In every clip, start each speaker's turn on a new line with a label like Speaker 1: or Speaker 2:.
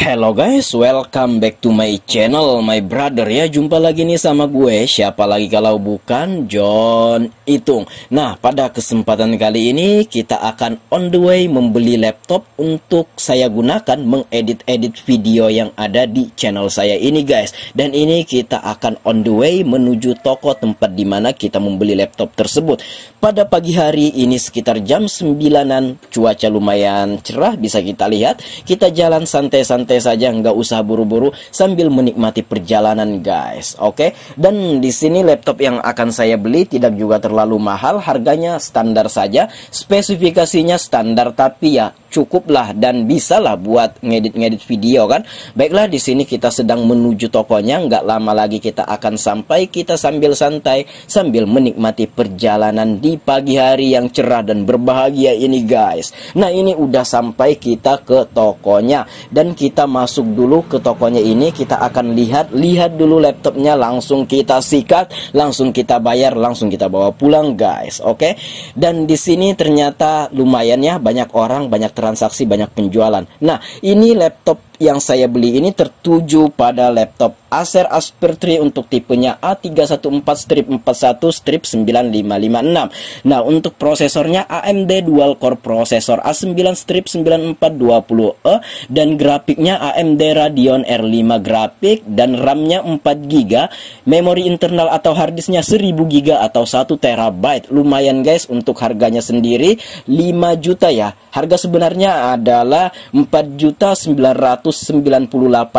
Speaker 1: Hello guys, welcome back to my channel, my brother ya Jumpa lagi nih sama gue, siapa lagi kalau bukan John Itung Nah, pada kesempatan kali ini kita akan on the way membeli laptop Untuk saya gunakan mengedit-edit video yang ada di channel saya ini guys Dan ini kita akan on the way menuju toko tempat dimana kita membeli laptop tersebut Pada pagi hari ini sekitar jam 9an, cuaca lumayan cerah bisa kita lihat Kita jalan santai-santai santai saja, nggak usah buru-buru sambil menikmati perjalanan guys. Oke. Okay? Dan di sini laptop yang akan saya beli tidak juga terlalu mahal, harganya standar saja, spesifikasinya standar tapi ya cukuplah dan bisalah buat ngedit-ngedit video kan. Baiklah di sini kita sedang menuju tokonya, nggak lama lagi kita akan sampai. Kita sambil santai sambil menikmati perjalanan di pagi hari yang cerah dan berbahagia ini guys. Nah, ini udah sampai kita ke tokonya dan kita masuk dulu ke tokonya ini kita akan lihat lihat dulu laptopnya langsung kita sikat, langsung kita bayar, langsung kita bawa pulang guys. Oke. Okay? Dan di sini ternyata lumayan ya banyak orang banyak transaksi banyak penjualan. Nah, ini laptop yang saya beli ini tertuju pada laptop Acer Aspire 3 untuk tipenya a 314 41 9556. Nah, untuk prosesornya AMD dual core prosesor A9-9420E Strip e dan grafiknya AMD Radeon R5 grafik dan RAM-nya 4GB, memori internal atau harddisknya 1000GB atau 1TB. Lumayan guys untuk harganya sendiri 5 juta ya. Harga sebenarnya adalah 4 juta 900 198.000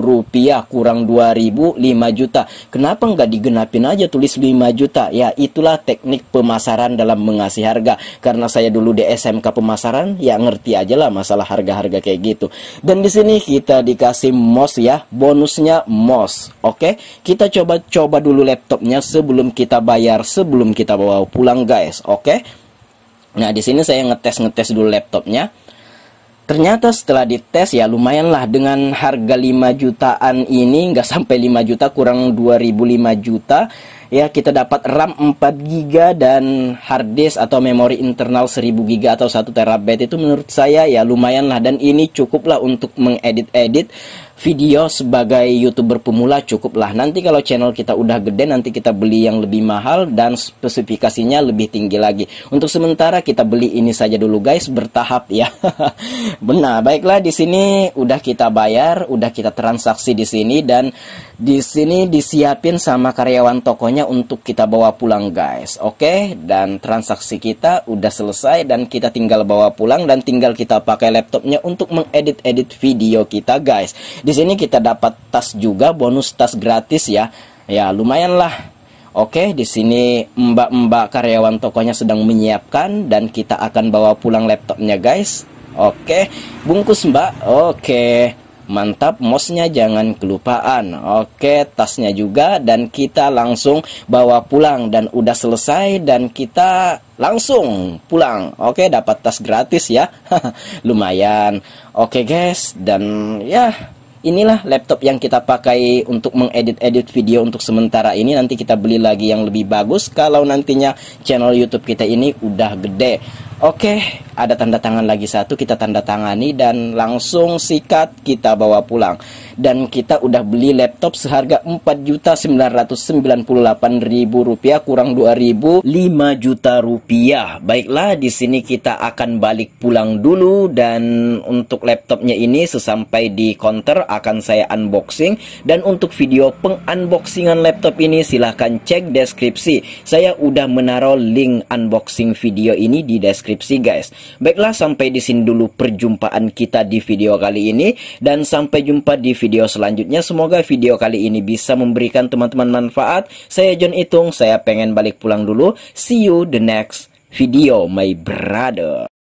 Speaker 1: rupiah kurang 2000 juta kenapa nggak digenapin aja tulis 5 juta ya itulah teknik pemasaran dalam mengasih harga karena saya dulu di SMK pemasaran ya ngerti aja lah masalah harga-harga kayak gitu dan di sini kita dikasih MOS ya bonusnya MOS oke kita coba-coba dulu laptopnya sebelum kita bayar sebelum kita bawa pulang guys oke Nah, di sini saya ngetes-ngetes dulu laptopnya. Ternyata setelah dites ya lumayanlah dengan harga 5 jutaan ini nggak sampai 5 juta kurang 2005 juta ya kita dapat RAM 4 GB dan hard disk atau memori internal 1000 GB atau 1 TB itu menurut saya ya lumayanlah dan ini cukuplah untuk mengedit-edit video sebagai youtuber pemula cukuplah nanti kalau channel kita udah gede nanti kita beli yang lebih mahal dan spesifikasinya lebih tinggi lagi untuk sementara kita beli ini saja dulu guys bertahap ya benar baiklah di sini udah kita bayar udah kita transaksi di sini dan di sini disiapin sama karyawan tokonya untuk kita bawa pulang guys oke dan transaksi kita udah selesai dan kita tinggal bawa pulang dan tinggal kita pakai laptopnya untuk mengedit-edit video kita guys di sini kita dapat tas juga, bonus tas gratis ya. Ya, lumayan lah. Oke, di sini mbak-mbak karyawan tokonya sedang menyiapkan dan kita akan bawa pulang laptopnya guys. Oke, bungkus mbak. Oke, mantap. Mosnya jangan kelupaan. Oke, tasnya juga dan kita langsung bawa pulang dan udah selesai dan kita langsung pulang. Oke, dapat tas gratis ya. Lumayan. Oke guys, dan ya inilah laptop yang kita pakai untuk mengedit-edit video untuk sementara ini nanti kita beli lagi yang lebih bagus kalau nantinya channel YouTube kita ini udah gede Oke, ada tanda tangan lagi satu kita tanda tangani dan langsung sikat kita bawa pulang. Dan kita udah beli laptop seharga 4.998.000 rupiah kurang 2.000 5 juta rupiah. Baiklah, di sini kita akan balik pulang dulu dan untuk laptopnya ini sesampai di counter akan saya unboxing dan untuk video pengunboxingan laptop ini silahkan cek deskripsi. Saya udah menaruh link unboxing video ini di deskripsi deskripsi guys. Baiklah sampai di sini dulu perjumpaan kita di video kali ini dan sampai jumpa di video selanjutnya. Semoga video kali ini bisa memberikan teman-teman manfaat. Saya John Itung, saya pengen balik pulang dulu. See you the next video my brother.